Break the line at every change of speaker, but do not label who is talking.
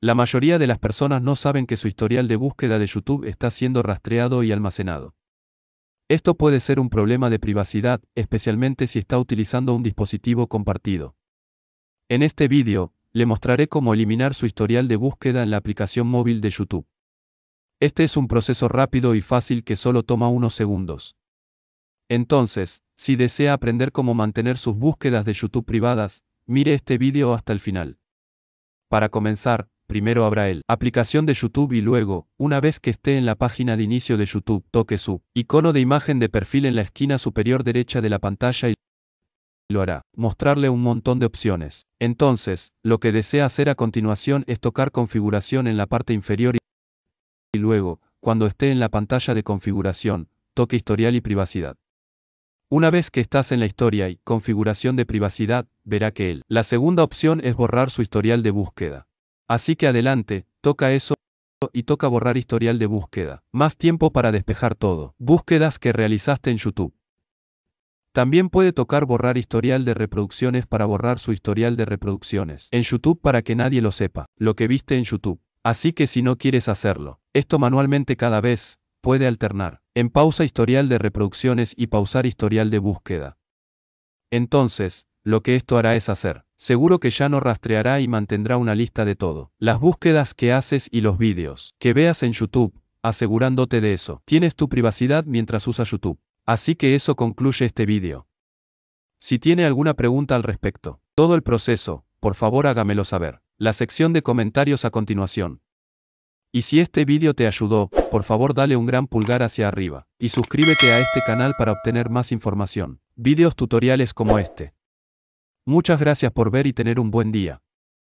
La mayoría de las personas no saben que su historial de búsqueda de YouTube está siendo rastreado y almacenado. Esto puede ser un problema de privacidad, especialmente si está utilizando un dispositivo compartido. En este vídeo, le mostraré cómo eliminar su historial de búsqueda en la aplicación móvil de YouTube. Este es un proceso rápido y fácil que solo toma unos segundos. Entonces, si desea aprender cómo mantener sus búsquedas de YouTube privadas, mire este vídeo hasta el final. Para comenzar, primero abra el aplicación de YouTube y luego, una vez que esté en la página de inicio de YouTube, toque su icono de imagen de perfil en la esquina superior derecha de la pantalla y lo hará, mostrarle un montón de opciones. Entonces, lo que desea hacer a continuación es tocar configuración en la parte inferior y luego, cuando esté en la pantalla de configuración, toque historial y privacidad. Una vez que estás en la historia y configuración de privacidad, verá que él. La segunda opción es borrar su historial de búsqueda. Así que adelante, toca eso y toca borrar historial de búsqueda. Más tiempo para despejar todo. Búsquedas que realizaste en YouTube. También puede tocar borrar historial de reproducciones para borrar su historial de reproducciones en YouTube para que nadie lo sepa, lo que viste en YouTube. Así que si no quieres hacerlo, esto manualmente cada vez, puede alternar en pausa historial de reproducciones y pausar historial de búsqueda. Entonces, lo que esto hará es hacer Seguro que ya no rastreará y mantendrá una lista de todo. Las búsquedas que haces y los vídeos que veas en YouTube, asegurándote de eso. Tienes tu privacidad mientras usas YouTube. Así que eso concluye este vídeo. Si tiene alguna pregunta al respecto, todo el proceso, por favor hágamelo saber. La sección de comentarios a continuación. Y si este vídeo te ayudó, por favor dale un gran pulgar hacia arriba y suscríbete a este canal para obtener más información. Vídeos tutoriales como este. Muchas gracias por ver y tener un buen día.